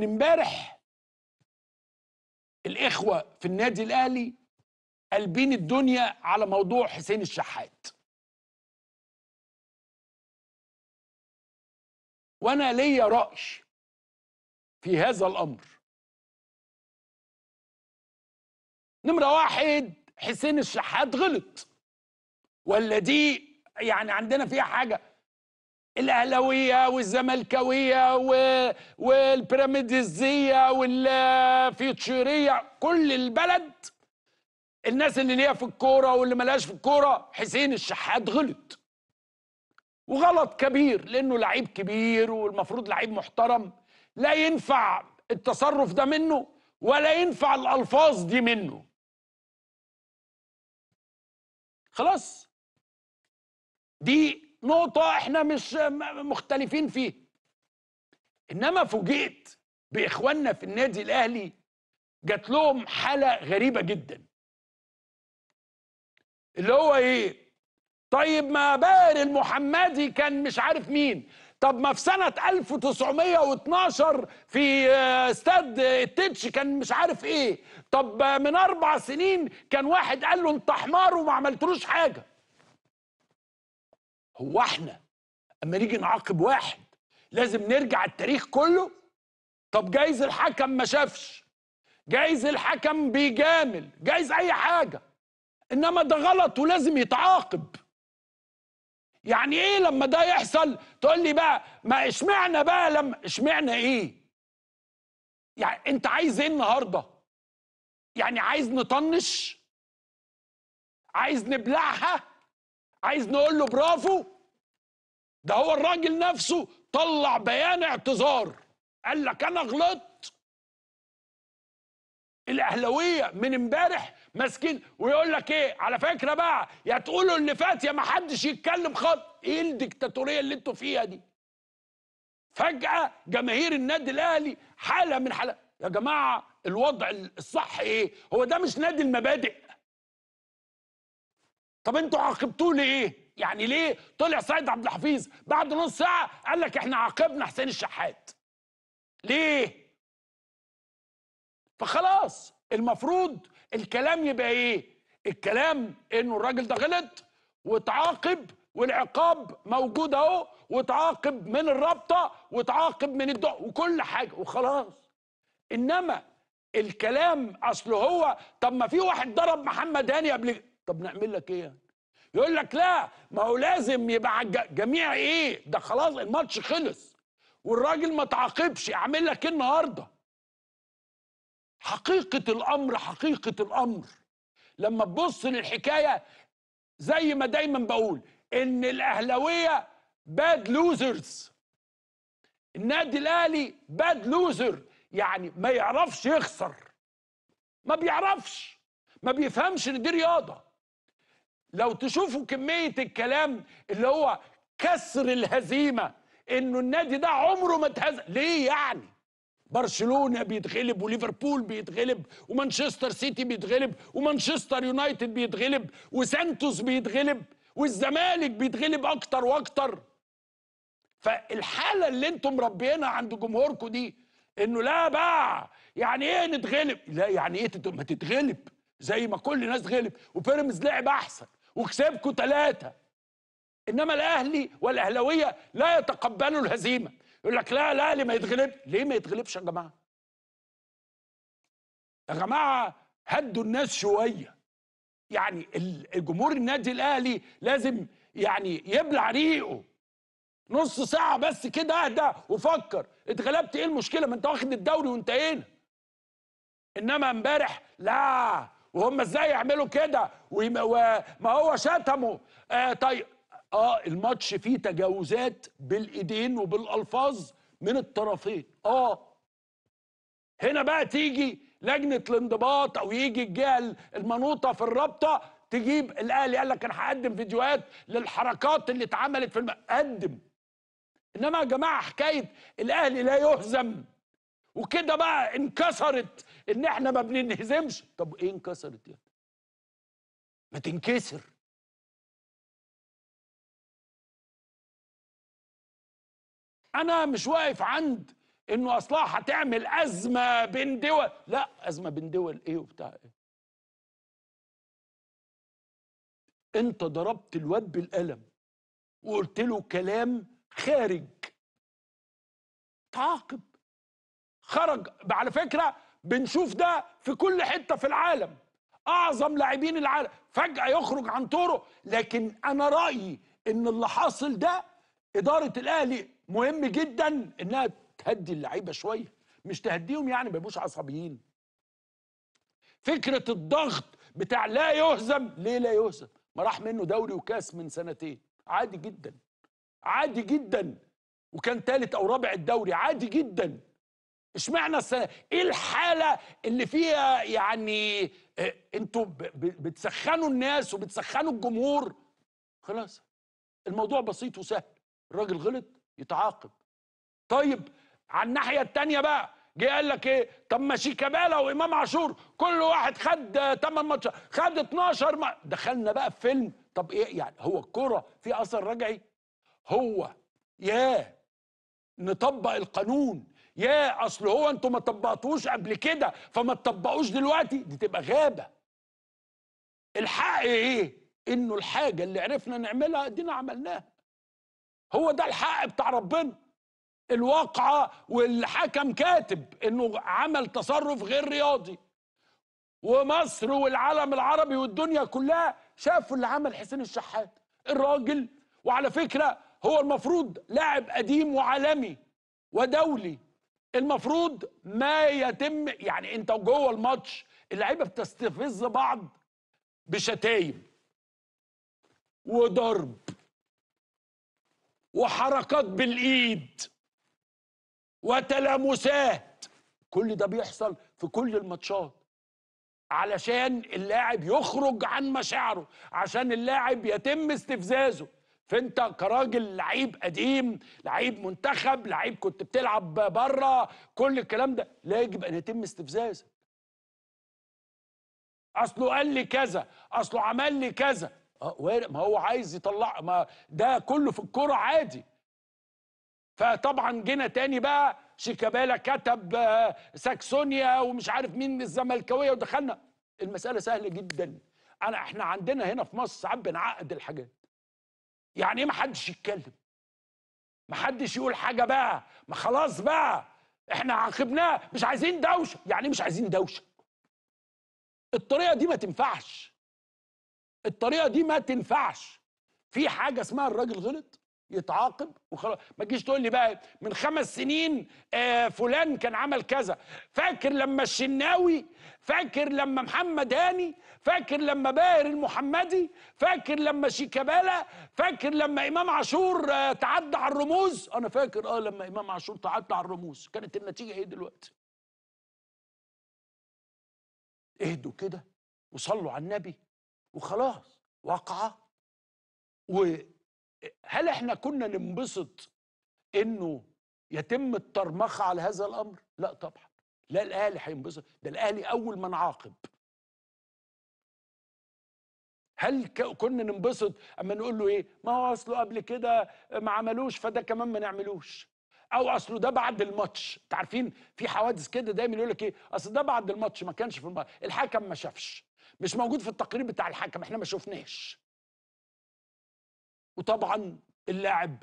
من امبارح الاخوه في النادي الاهلي قلبين الدنيا على موضوع حسين الشحات وانا ليا راي في هذا الامر نمره واحد حسين الشحات غلط ولا دي يعني عندنا فيها حاجه الاهلاويه والزملكاويه والبيراميدزيه والفيوتشيرية كل البلد الناس اللي ليها في الكوره واللي ملاش في الكوره حسين الشحات غلط وغلط كبير لانه لعيب كبير والمفروض لعيب محترم لا ينفع التصرف ده منه ولا ينفع الالفاظ دي منه خلاص دي نقطة احنا مش مختلفين فيها انما فوجئت باخواننا في النادي الاهلي جات لهم حالة غريبة جدا اللي هو ايه طيب ما باهر المحمدي كان مش عارف مين طب ما في سنة 1912 في آه، استاد التتش كان مش عارف ايه طب من أربع سنين كان واحد قال له انت حمار وما عملتلوش حاجة هو احنا اما نيجي نعاقب واحد لازم نرجع التاريخ كله طب جايز الحكم ما شافش جايز الحكم بيجامل جايز اي حاجه انما ده غلط ولازم يتعاقب يعني ايه لما ده يحصل تقول لي بقى ما اشمعنا بقى لما اشمعنا ايه يعني انت عايز ايه النهارده يعني عايز نطنش عايز نبلعها عايز نقول له برافو ده هو الراجل نفسه طلع بيان اعتذار قال لك انا غلطت الاهلاويه من امبارح ماسكين ويقول لك ايه على فكره بقى يا تقولوا اللي فات يا ما حدش يتكلم خط ايه الديكتاتوريه اللي انتوا فيها دي فجاه جماهير النادي الاهلي حاله من حالات يا جماعه الوضع الصح ايه هو ده مش نادي المبادئ طب انتوا عاقبتوه ليه؟ يعني ليه طلع سيد عبد الحفيظ بعد نص ساعه قال لك احنا عاقبنا حسين الشحات ليه؟ فخلاص المفروض الكلام يبقى ايه؟ الكلام انه الراجل ده غلط وتعاقب والعقاب موجود اهو وتعاقب من الرابطه وتعاقب من الدق وكل حاجه وخلاص انما الكلام اصله هو طب ما في واحد ضرب محمد هاني قبل طب نعمل لك ايه يقول لك لا ما هو لازم يبقى جميع الجميع ايه ده خلاص الماتش خلص والراجل ما تعاقبش اعمل لك ايه النهارده حقيقه الامر حقيقه الامر لما تبص للحكايه زي ما دايما بقول ان الاهلاويه باد لوزرز النادي الاهلي باد لوزر يعني ما يعرفش يخسر ما بيعرفش ما بيفهمش ان دي رياضه لو تشوفوا كمية الكلام اللي هو كسر الهزيمة انه النادي ده عمره ما اتهزم ليه يعني برشلونة بيتغلب وليفربول بيتغلب ومانشستر سيتي بيتغلب ومانشستر يونايتد بيتغلب وسانتوس بيتغلب والزمالك بيتغلب اكتر واكتر فالحالة اللي انتم مربينها عند جمهوركم دي انه لا بقى يعني ايه نتغلب لا يعني ايه ما تتغلب زي ما كل الناس غلب وبيراميدز لعب احسن وكسبكوا ثلاثة إنما الأهلي والأهلاوية لا يتقبلوا الهزيمة يقول لك لا الأهلي ما يتغلب ليه ما يتغلبش يا جماعة يا جماعة هدوا الناس شوية يعني الجمهور النادي الأهلي لازم يعني يبلع ريقه نص ساعة بس كده اهدى وفكر اتغلبت ايه المشكلة ما انت واخد الدوري وانت انما امبارح لا وهم ازاي يعملوا كده وما هو شتمه آه طيب اه الماتش فيه تجاوزات بالايدين وبالالفاظ من الطرفين اه هنا بقى تيجي لجنه الانضباط او يجي الجهه المنوطه في الرابطه تجيب الاهلي قال لك انا هقدم فيديوهات للحركات اللي اتعملت في الم... قدم انما يا جماعه حكايه الاهلي لا يهزم وكده بقى انكسرت ان احنا ما بننهزمش طب ايه انكسرت يعني ما تنكسر انا مش واقف عند انه اصلها هتعمل ازمه بين دول لا ازمه بين دول ايه وبتاع ايه انت ضربت الواد بالقلم وقلت له كلام خارج تعاقب خرج على فكره بنشوف ده في كل حته في العالم اعظم لاعبين العالم فجاه يخرج عن طوره لكن انا رايي ان اللي حاصل ده اداره الاهلي مهم جدا انها تهدي اللعيبه شويه مش تهديهم يعني ما يبقوش عصبيين فكره الضغط بتاع لا يهزم ليه لا يهزم ما راح منه دوري وكاس من سنتين عادي جدا عادي جدا وكان ثالث او رابع الدوري عادي جدا اشمعنى السنه ايه الحاله اللي فيها يعني آه، انتوا بتسخنوا الناس وبتسخنوا الجمهور خلاص الموضوع بسيط وسهل الراجل غلط يتعاقب طيب على الناحيه الثانيه بقى جه قال لك ايه طب ما شيكابالا وامام عاشور كل واحد خد 8 ماتشات خد 12 ما دخلنا بقى في فيلم طب ايه يعني هو الكوره في اثر رجعي هو يا نطبق القانون يا اصل هو انتم ما طبقتوش قبل كده فما تطبقوش دلوقتي دي تبقى غابه الحق ايه انه الحاجه اللي عرفنا نعملها دينا عملناها هو ده الحق بتاع ربنا الواقعه والحكم كاتب انه عمل تصرف غير رياضي ومصر والعالم العربي والدنيا كلها شافوا اللي عمل حسين الشحات الراجل وعلى فكره هو المفروض لاعب قديم وعالمي ودولي المفروض ما يتم يعني انت جوه الماتش اللعيبه بتستفز بعض بشتايم وضرب وحركات بالايد وتلامسات كل ده بيحصل في كل الماتشات علشان اللاعب يخرج عن مشاعره عشان اللاعب يتم استفزازه فانت كراجل لعيب قديم لعيب منتخب لعيب كنت بتلعب بره كل الكلام ده لا يجب ان يتم استفزازك اصله قال لي كذا اصله عمل لي كذا ما هو عايز يطلع ما ده كله في الكوره عادي فطبعا جينا تاني بقى شيكابالا كتب آه، ساكسونيا ومش عارف مين الزملكاويه ودخلنا المساله سهله جدا انا احنا عندنا هنا في مصر ساعات بنعقد الحاجات يعني ايه ما حدش يتكلم ما حدش يقول حاجه بقى ما خلاص بقى احنا عاقبناه مش عايزين دوشه يعني إيه مش عايزين دوشه الطريقه دي ما تنفعش الطريقه دي ما تنفعش في حاجه اسمها الراجل غلط يتعاقب وخلاص ما تجيش تقول لي بقى من خمس سنين آه فلان كان عمل كذا فاكر لما الشناوي فاكر لما محمد هاني فاكر لما باهر المحمدي فاكر لما شيكابالا فاكر لما امام عاشور آه تعدى على الرموز انا فاكر اه لما امام عاشور تعدى على الرموز كانت النتيجه ايه دلوقتي اهدوا كده وصلوا على النبي وخلاص واقعه و هل احنا كنا ننبسط انه يتم الترمخه على هذا الامر لا طبعا لا الاهلي هينبسط ده الاهلي اول من عاقب هل كنا ننبسط اما نقول له ايه ما هو اصله قبل كده ما عملوش فده كمان ما نعملوش او اصله ده بعد الماتش انت عارفين في حوادث كده دايما يقول لك ايه اصل ده بعد الماتش ما كانش في الماتش الحكم ما شافش مش موجود في التقرير بتاع الحكم احنا ما شفناش وطبعا اللاعب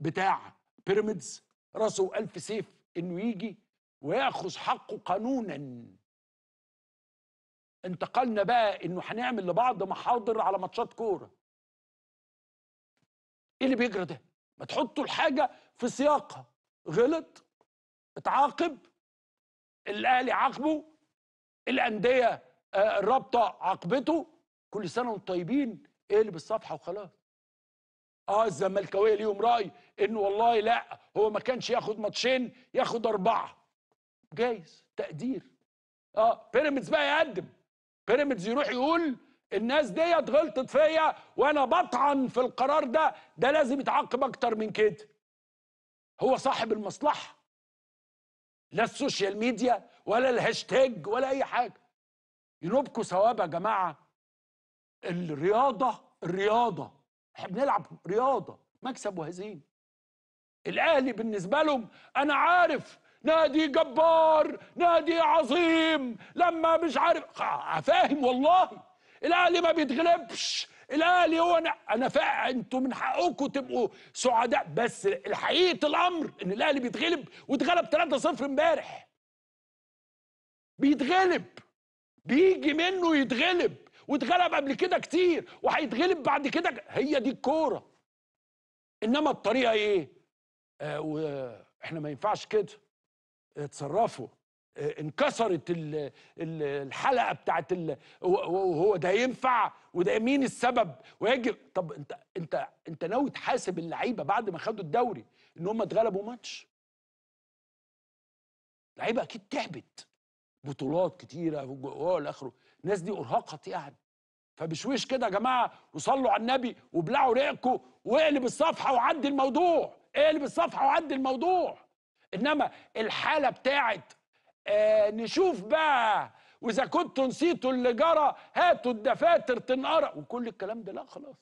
بتاع بيراميدز راسه ألف سيف انه يجي وياخذ حقه قانونا انتقلنا بقى انه هنعمل لبعض محاضر على ماتشات كوره ايه اللي بيجرى ده ما تحطوا الحاجه في سياقها غلط اتعاقب الاهلي عاقبه الانديه آه، الرابطه عاقبته كل سنه وانتم طيبين اقلب الصفحه وخلاص اه الزملكاويه ليهم راي انه والله لا هو ما كانش ياخد ماتشين ياخد اربعه جايز تقدير اه بيراميدز بقى يقدم بيراميدز يروح يقول الناس ديت غلطت فيا وانا بطعن في القرار ده ده لازم يتعاقب اكتر من كده هو صاحب المصلحه لا السوشيال ميديا ولا الهاشتاج ولا اي حاجه ينوبكوا ثواب يا جماعه الرياضه الرياضه احنا بنلعب رياضه مكسب وهزيمه الاهلي بالنسبه لهم انا عارف نادي جبار نادي عظيم لما مش عارف فاهم والله الاهلي ما بيتغلبش الاهلي هو انا انا فاهم انتوا من حقكم تبقوا سعداء بس حقيقه الامر ان الاهلي بيتغلب واتغلب 3-0 امبارح بيتغلب بيجي منه يتغلب واتغلب قبل كده كتير وهيتغلب بعد كده هي دي الكوره انما الطريقه ايه آه احنا ما ينفعش كده اتصرفوا اه انكسرت ال ال الحلقه بتاعت وهو ده ينفع وده مين السبب ويجب طب انت انت انت ناوي تحاسب اللعيبه بعد ما خدوا الدوري ان هم اتغلبوا ماتش لعيبه اكيد تعبت بطولات كتيره وجوال اخره الناس دي ارهقت يعني فبشويش كده يا جماعه وصلوا على النبي وبلعوا ريقكم واقلب الصفحه وعدي الموضوع اقلب الصفحه وعدي الموضوع انما الحاله بتاعت آه نشوف بقى واذا كنتوا نسيتوا اللي جرى هاتوا الدفاتر تنقرا وكل الكلام ده لا خلاص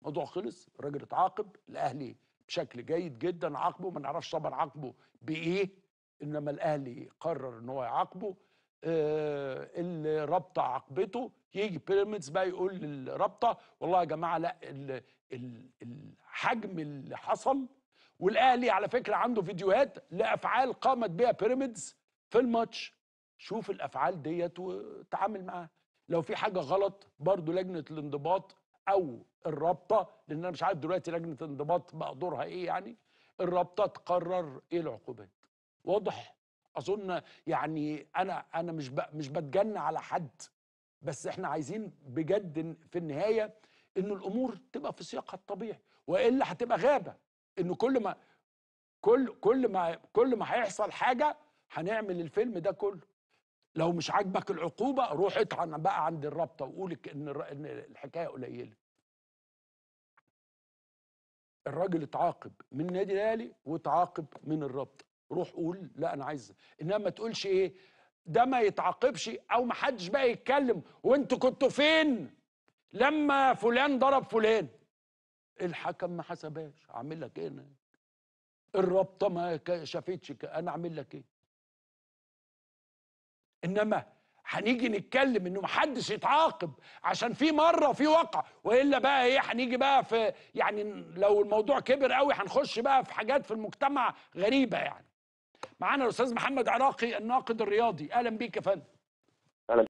الموضوع خلص الراجل اتعاقب الاهلي بشكل جيد جدا عاقبه ما نعرفش طبعا عاقبه بايه انما الاهلي قرر ان هو يعاقبه آه، اللي رابطه عقبته يجي بيراميدز بقى يقول للرابطه والله يا جماعه لا الحجم اللي حصل والاهلي على فكره عنده فيديوهات لافعال قامت بها بيراميدز في الماتش شوف الافعال ديت وتعامل معاها لو في حاجه غلط برضو لجنه الانضباط او الرابطه لان انا مش عارف دلوقتي لجنه الانضباط بقى دورها ايه يعني الرابطه تقرر ايه العقوبات واضح اظن يعني انا انا مش مش بتجن على حد بس احنا عايزين بجد في النهايه ان الامور تبقى في سياقها الطبيعي والا هتبقى غابه ان كل ما كل كل ما كل ما هيحصل حاجه هنعمل الفيلم ده كله لو مش عاجبك العقوبه روح اطعن بقى عند الرابطه وقول ان الحكايه قليله الراجل اتعاقب من النادي الاهلي واتعاقب من الرابطه روح قول لا انا عايز انما ما تقولش ايه ده ما يتعاقبش او ما حدش بقى يتكلم وانتوا كنتوا فين لما فلان ضرب فلان الحكم ما حسبهاش اعمل لك ايه انا الرابطه ما شافتش انا اعمل لك ايه انما هنيجي نتكلم انه محدش يتعاقب عشان في مره في وقع والا بقى ايه هنيجي بقى في يعني لو الموضوع كبر قوي هنخش بقى في حاجات في المجتمع غريبه يعني معانا الاستاذ محمد عراقي الناقد الرياضي اهلا بيك يا فندم